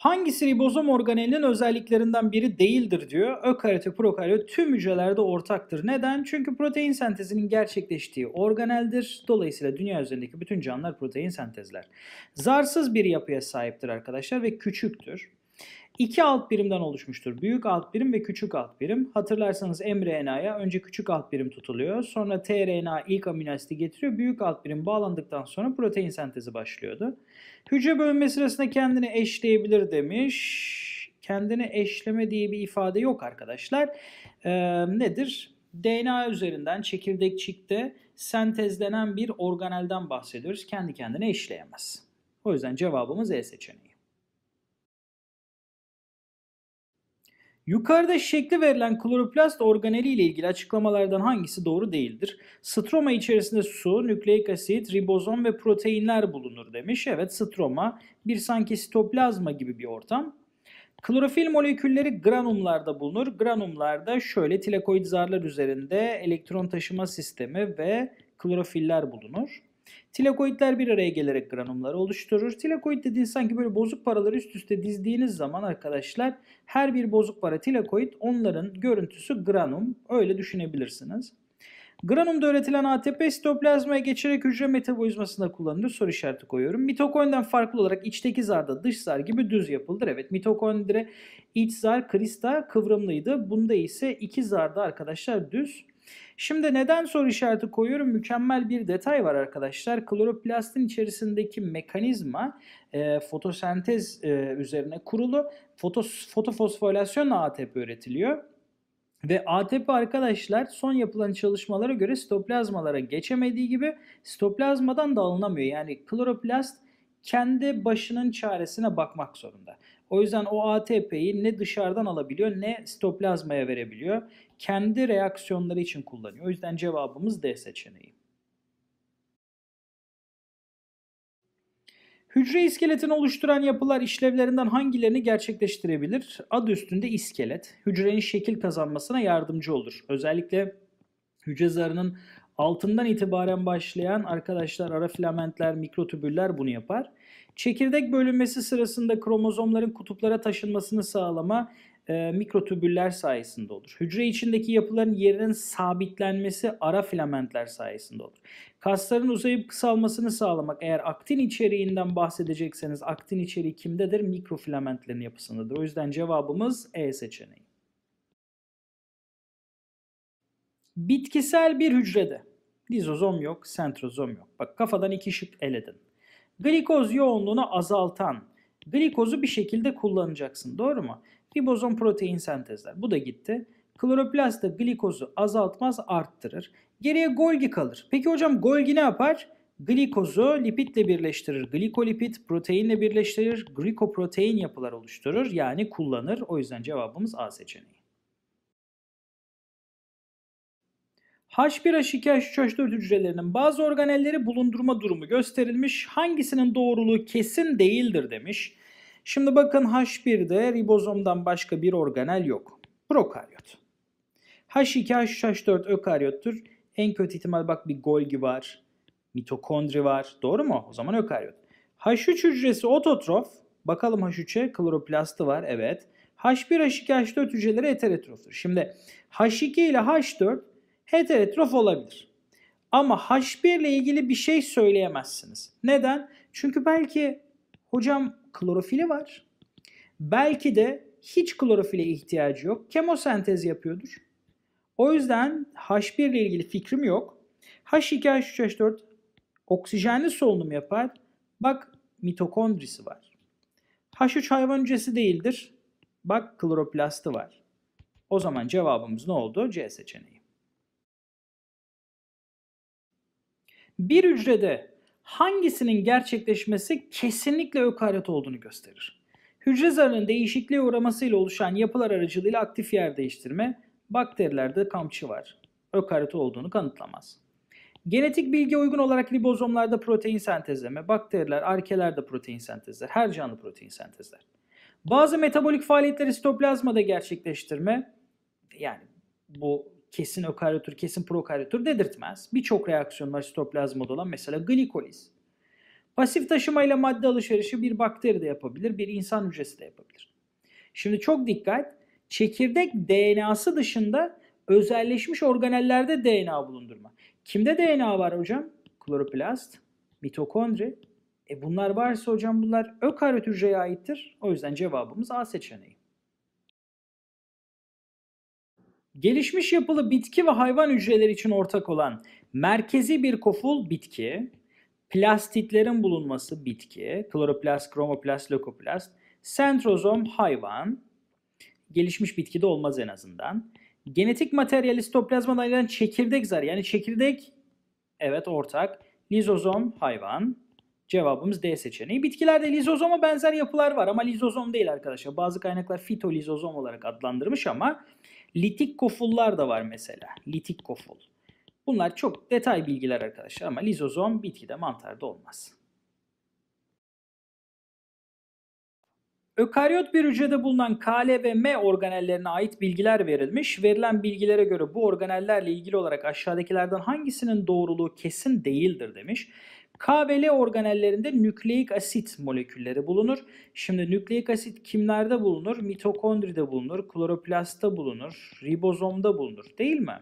Hangisi ribozom organelinin özelliklerinden biri değildir diyor. Ökaryot prokaryot tüm hücrelerde ortaktır. Neden? Çünkü protein sentezinin gerçekleştiği organeldir. Dolayısıyla dünya üzerindeki bütün canlılar protein sentezler. Zarsız bir yapıya sahiptir arkadaşlar ve küçüktür iki alt birimden oluşmuştur. Büyük alt birim ve küçük alt birim. Hatırlarsanız mRNA'ya önce küçük alt birim tutuluyor. Sonra tRNA ilk amino asidi getiriyor. Büyük alt birim bağlandıktan sonra protein sentezi başlıyordu. Hücre bölünme sırasında kendini eşleyebilir demiş. Kendini eşleme diye bir ifade yok arkadaşlar. Ee, nedir? DNA üzerinden çekirdek çekirdekçikte sentezlenen bir organelden bahsediyoruz. Kendi kendine eşleyemez. O yüzden cevabımız E seçeneği. Yukarıda şekli verilen kloroplast organeli ile ilgili açıklamalardan hangisi doğru değildir? Stroma içerisinde su, nükleik asit, ribozom ve proteinler bulunur demiş. Evet stroma bir sanki sitoplazma gibi bir ortam. Klorofil molekülleri granumlarda bulunur. Granumlarda şöyle tilakoid zarlar üzerinde elektron taşıma sistemi ve klorofiller bulunur. Tilakoidler bir araya gelerek granumları oluşturur. Tilakoid dediğiniz sanki böyle bozuk paraları üst üste dizdiğiniz zaman arkadaşlar her bir bozuk para tilakoid onların görüntüsü granum. Öyle düşünebilirsiniz. Granumda üretilen ATP sitoplazmaya geçerek hücre metabolizmasında kullanılır. Soru işareti koyuyorum. Mitokondriden farklı olarak içteki zar da dış zar gibi düz yapıldır. Evet mitokondri iç zar krista kıvrımlıydı. Bunda ise iki zar da arkadaşlar düz. Şimdi neden soru işareti koyuyorum? Mükemmel bir detay var arkadaşlar. Kloroplastin içerisindeki mekanizma e, fotosentez e, üzerine kurulu. Fotos, fotofosforilasyonla ATP üretiliyor. Ve ATP arkadaşlar son yapılan çalışmalara göre sitoplazmalara geçemediği gibi sitoplazmadan da alınamıyor. Yani kloroplast kendi başının çaresine bakmak zorunda. O yüzden o ATP'yi ne dışarıdan alabiliyor ne stoplazmaya verebiliyor. Kendi reaksiyonları için kullanıyor. O yüzden cevabımız D seçeneği. Hücre iskeletini oluşturan yapılar işlevlerinden hangilerini gerçekleştirebilir? Adı üstünde iskelet, hücrenin şekil kazanmasına yardımcı olur. Özellikle hücre zarının Altından itibaren başlayan arkadaşlar ara filamentler, mikrotübüller bunu yapar. Çekirdek bölünmesi sırasında kromozomların kutuplara taşınmasını sağlama e, mikrotübüller sayesinde olur. Hücre içindeki yapıların yerinin sabitlenmesi ara filamentler sayesinde olur. Kasların uzayıp kısalmasını sağlamak eğer aktin içeriğinden bahsedecekseniz aktin içeriği kimdedir? Mikrofilamentlerin yapısındadır. O yüzden cevabımız E seçeneği. Bitkisel bir hücrede dizozom yok, sentrozom yok. Bak kafadan iki şık eledin. Glikoz yoğunluğunu azaltan, glikozu bir şekilde kullanacaksın doğru mu? Ribozom protein sentezler. Bu da gitti. Kloroplast da glikozu azaltmaz arttırır. Geriye Golgi kalır. Peki hocam Golgi ne yapar? Glikozu lipitle birleştirir. Glikolipit proteinle birleştirir. Glikoprotein yapılar oluşturur. Yani kullanır. O yüzden cevabımız A seçeneği. H1, H2, H3, H4 hücrelerinin bazı organelleri bulundurma durumu gösterilmiş. Hangisinin doğruluğu kesin değildir demiş. Şimdi bakın H1'de ribozomdan başka bir organel yok. Prokaryot. H2, H3, H4 ökaryottur. En kötü ihtimal bak bir Golgi var. Mitokondri var. Doğru mu? O zaman ökaryot. H3 hücresi ototrof. Bakalım H3'e kloroplastı var. Evet. H1, H2, H4 hücreleri heterotroftur. Şimdi H2 ile H4 heterotrof olabilir. Ama H1 ile ilgili bir şey söyleyemezsiniz. Neden? Çünkü belki hocam klorofili var. Belki de hiç klorofile ihtiyacı yok. Kemosentez yapıyordur. O yüzden H1 ile ilgili fikrim yok. H2, H3, H4 oksijenli solunum yapar. Bak mitokondrisi var. H3 hayvan hücresi değildir. Bak kloroplasti var. O zaman cevabımız ne oldu? C seçeneği. bir hücrede hangisinin gerçekleşmesi kesinlikle ökaryot olduğunu gösterir. Hücre zarının değişikliğe uğramasıyla oluşan yapılar aracılığıyla aktif yer değiştirme, bakterilerde kamçı var. Ökaryot olduğunu kanıtlamaz. Genetik bilgi uygun olarak ribozomlarda protein sentezleme, bakteriler, arkelerde protein sentezler, her canlı protein sentezler. Bazı metabolik faaliyetleri sitoplazmada gerçekleştirme, yani bu kesin ökaryotür, kesin prokaryotür dedirtmez. Birçok var sitoplazmada olan mesela glikoliz. Pasif taşımayla madde alışverişi bir bakteri de yapabilir, bir insan hücresi de yapabilir. Şimdi çok dikkat, çekirdek DNA'sı dışında özelleşmiş organellerde DNA bulundurma. Kimde DNA var hocam? Kloroplast, mitokondri. E bunlar varsa hocam bunlar ökaryot hücreye aittir. O yüzden cevabımız A seçeneği. Gelişmiş yapılı bitki ve hayvan hücreleri için ortak olan merkezi bir koful bitki, plastitlerin bulunması bitki, kloroplast, kromoplast, lökoplast, sentrozom hayvan, gelişmiş bitkide olmaz en azından. Genetik materyali sitoplazmadan ayrılan çekirdek zarı yani çekirdek evet ortak. Lizozom hayvan. Cevabımız D seçeneği. Bitkilerde lizozoma benzer yapılar var ama lizozom değil arkadaşlar. Bazı kaynaklar fitolizozom olarak adlandırmış ama Litik kofullar da var mesela. Litik koful. Bunlar çok detay bilgiler arkadaşlar ama lizozom bitkide mantarda olmaz. Ökaryot bir hücrede bulunan KL ve M organellerine ait bilgiler verilmiş. Verilen bilgilere göre bu organellerle ilgili olarak aşağıdakilerden hangisinin doğruluğu kesin değildir demiş. KVL organellerinde nükleik asit molekülleri bulunur. Şimdi nükleik asit kimlerde bulunur? Mitokondride bulunur, kloroplastta bulunur, ribozomda bulunur değil mi?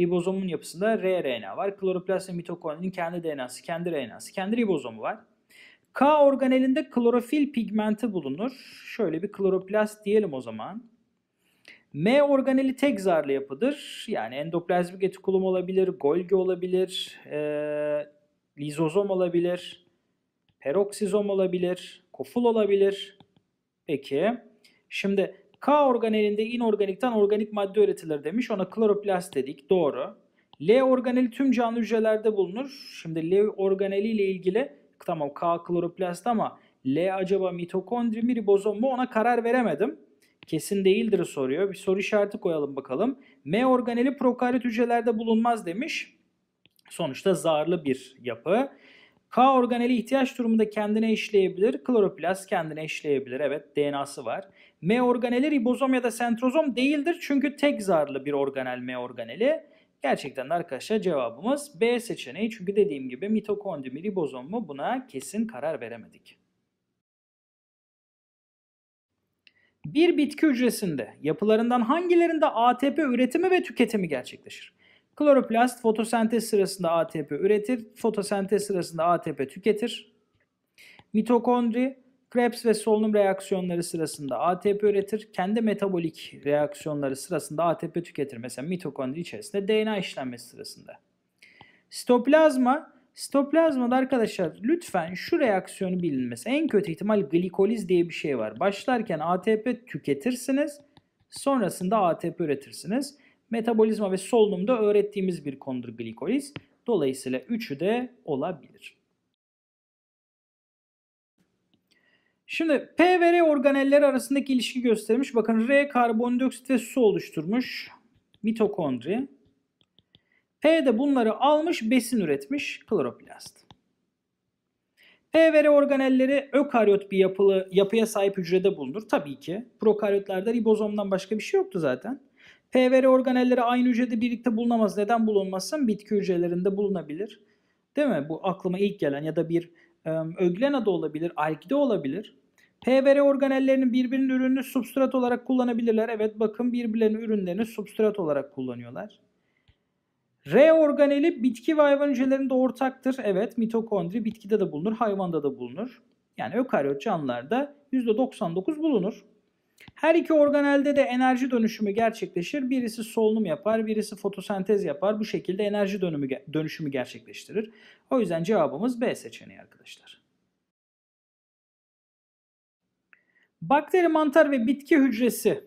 Ribozomun yapısında rRNA var. Kloroplast ve mitokondrinin kendi DNA'sı, kendi RNA'sı, kendi ribozomu var. K organelinde klorofil pigmenti bulunur. Şöyle bir kloroplast diyelim o zaman. M organeli tek zarlı yapıdır. Yani endoplazmik etikulum olabilir, Golgi olabilir, ee, lizozom olabilir, peroksizom olabilir, koful olabilir. Peki. Şimdi K organelinde inorganikten organik madde üretilir demiş. Ona kloroplast dedik. Doğru. L organeli tüm canlı hücrelerde bulunur. Şimdi L organeli ile ilgili tamam K kloroplast ama L acaba mitokondri mi ribozom mu ona karar veremedim. Kesin değildir soruyor. Bir soru işareti koyalım bakalım. M organeli prokaryot hücrelerde bulunmaz demiş sonuçta zarlı bir yapı. K organeli ihtiyaç durumunda kendine işleyebilir. Kloroplast kendine işleyebilir. Evet DNA'sı var. M organeli ribozom ya da sentrozom değildir. Çünkü tek zarlı bir organel M organeli. Gerçekten de arkadaşlar cevabımız B seçeneği. Çünkü dediğim gibi mitokondri mi ribozom mu buna kesin karar veremedik. Bir bitki hücresinde yapılarından hangilerinde ATP üretimi ve tüketimi gerçekleşir? Kloroplast fotosentez sırasında ATP üretir, fotosentez sırasında ATP tüketir. Mitokondri Krebs ve solunum reaksiyonları sırasında ATP üretir, kendi metabolik reaksiyonları sırasında ATP tüketir. Mesela mitokondri içerisinde DNA işlenmesi sırasında. Sitoplazma, sitoplazmada arkadaşlar lütfen şu reaksiyonu bilinmesi. En kötü ihtimal glikoliz diye bir şey var. Başlarken ATP tüketirsiniz, sonrasında ATP üretirsiniz metabolizma ve solunumda öğrettiğimiz bir konudur glikoliz. Dolayısıyla üçü de olabilir. Şimdi P ve R organelleri arasındaki ilişki göstermiş. Bakın R karbondioksit ve su oluşturmuş. Mitokondri. P de bunları almış, besin üretmiş. Kloroplast. P ve R organelleri ökaryot bir yapılı, yapıya sahip hücrede bulunur. Tabii ki prokaryotlarda ribozomdan başka bir şey yoktu zaten. P ve organelleri aynı hücrede birlikte bulunamaz. Neden bulunmasın? Bitki hücrelerinde bulunabilir. Değil mi? Bu aklıma ilk gelen ya da bir öglena da olabilir, de olabilir. P ve organellerinin birbirinin ürününü substrat olarak kullanabilirler. Evet bakın birbirlerinin ürünlerini substrat olarak kullanıyorlar. R organeli bitki ve hayvan hücrelerinde ortaktır. Evet mitokondri bitkide de bulunur, hayvanda da bulunur. Yani ökaryot canlılarda %99 bulunur. Her iki organelde de enerji dönüşümü gerçekleşir. Birisi solunum yapar, birisi fotosentez yapar. Bu şekilde enerji dönümü, dönüşümü gerçekleştirir. O yüzden cevabımız B seçeneği arkadaşlar. Bakteri, mantar ve bitki hücresi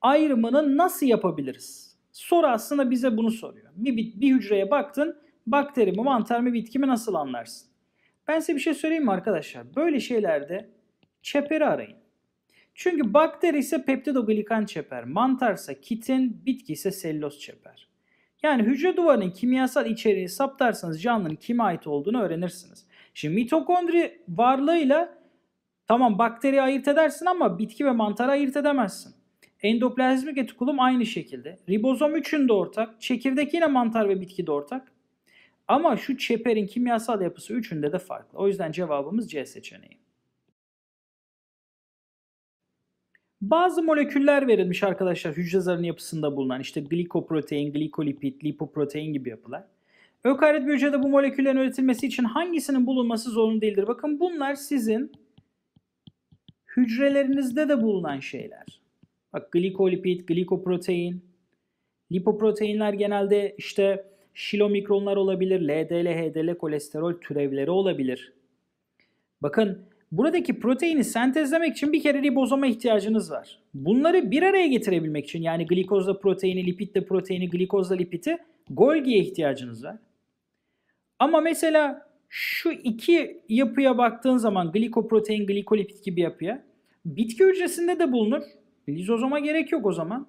ayrımını nasıl yapabiliriz? Soru aslında bize bunu soruyor. Bir, bir hücreye baktın, bakteri mi, mantar mı, bitki mi nasıl anlarsın? Ben size bir şey söyleyeyim mi arkadaşlar? Böyle şeylerde çeperi arayın. Çünkü bakteri ise peptidoglikan çeper, mantar ise kitin, bitki ise selüloz çeper. Yani hücre duvarının kimyasal içeriğini saptarsanız canlının kime ait olduğunu öğrenirsiniz. Şimdi mitokondri varlığıyla tamam bakteri ayırt edersin ama bitki ve mantarı ayırt edemezsin. Endoplazmik etikulum aynı şekilde. Ribozom 3'ün de ortak. Çekirdek yine mantar ve bitki de ortak. Ama şu çeperin kimyasal yapısı üçünde de farklı. O yüzden cevabımız C seçeneği. Bazı moleküller verilmiş arkadaşlar hücre zarının yapısında bulunan işte glikoprotein, glikolipid, lipoprotein gibi yapılar. Ökaryot bir hücrede bu moleküllerin üretilmesi için hangisinin bulunması zorunlu değildir? Bakın bunlar sizin hücrelerinizde de bulunan şeyler. Bak glikolipid, glikoprotein, lipoproteinler genelde işte şilomikronlar olabilir, LDL, HDL kolesterol türevleri olabilir. Bakın Buradaki proteini sentezlemek için bir kere ribozoma ihtiyacınız var. Bunları bir araya getirebilmek için yani glikozla proteini, lipidle proteini, glikozla lipidi Golgi'ye ihtiyacınız var. Ama mesela şu iki yapıya baktığın zaman glikoprotein, glikolipit gibi yapıya bitki hücresinde de bulunur. Lizozoma gerek yok o zaman.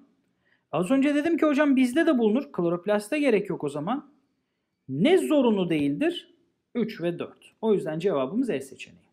Az önce dedim ki hocam bizde de bulunur. Kloroplaste gerek yok o zaman. Ne zorunlu değildir? 3 ve 4. O yüzden cevabımız E seçeneği.